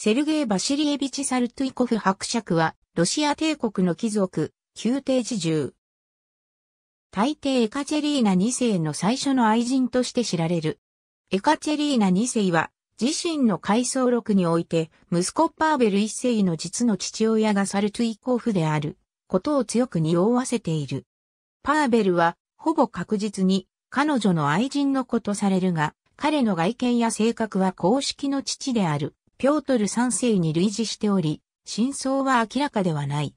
セルゲイ・バシリエビチ・サルトゥイコフ伯爵は、ロシア帝国の貴族、宮廷侍従。大帝エカチェリーナ2世の最初の愛人として知られる。エカチェリーナ2世は、自身の回想録において、息子パーベル1世の実の父親がサルトゥイコフである、ことを強く匂わせている。パーベルは、ほぼ確実に、彼女の愛人の子とされるが、彼の外見や性格は公式の父である、ピョートル三世に類似しており、真相は明らかではない。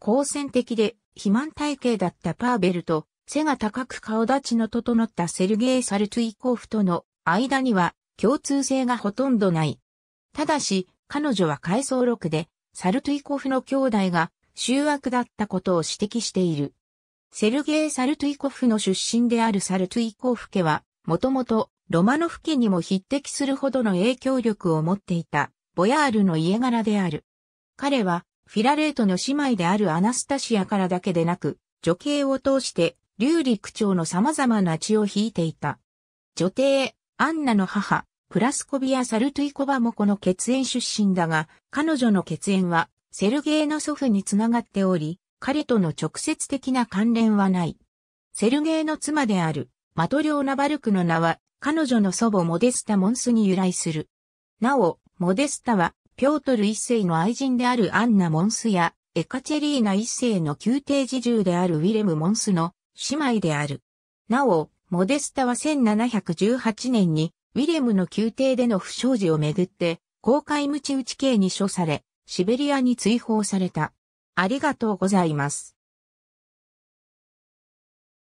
好戦的で、肥満体型だったパーベルと、背が高く顔立ちの整ったセルゲイ・サルトゥイコフとの間には共通性がほとんどない。ただし、彼女は回想録で、サルトゥイコフの兄弟が、醜悪だったことを指摘している。セルゲイ・サルトゥイコフの出身であるサルトゥイコフ家は、もともとロマノフ家にも匹敵するほどの影響力を持っていた、ボヤールの家柄である。彼は、フィラレートの姉妹であるアナスタシアからだけでなく、女系を通して、竜陸ーの様々な血を引いていた。女帝、アンナの母、プラスコビア・サルトゥイコバもこの血縁出身だが、彼女の血縁は、セルゲイの祖父につながっており、彼との直接的な関連はない。セルゲイの妻である、マトリョーナ・バルクの名は、彼女の祖母モデスタ・モンスに由来する。なお、モデスタは、ピョートル一世の愛人であるアンナ・モンスや、エカチェリーナ一世の宮廷侍従であるウィレム・モンスの姉妹である。なお、モデスタは1718年に、ウィレムの宮廷での不祥事をめぐって、公開無知打ち刑に処され、シベリアに追放された。ありがとうございます。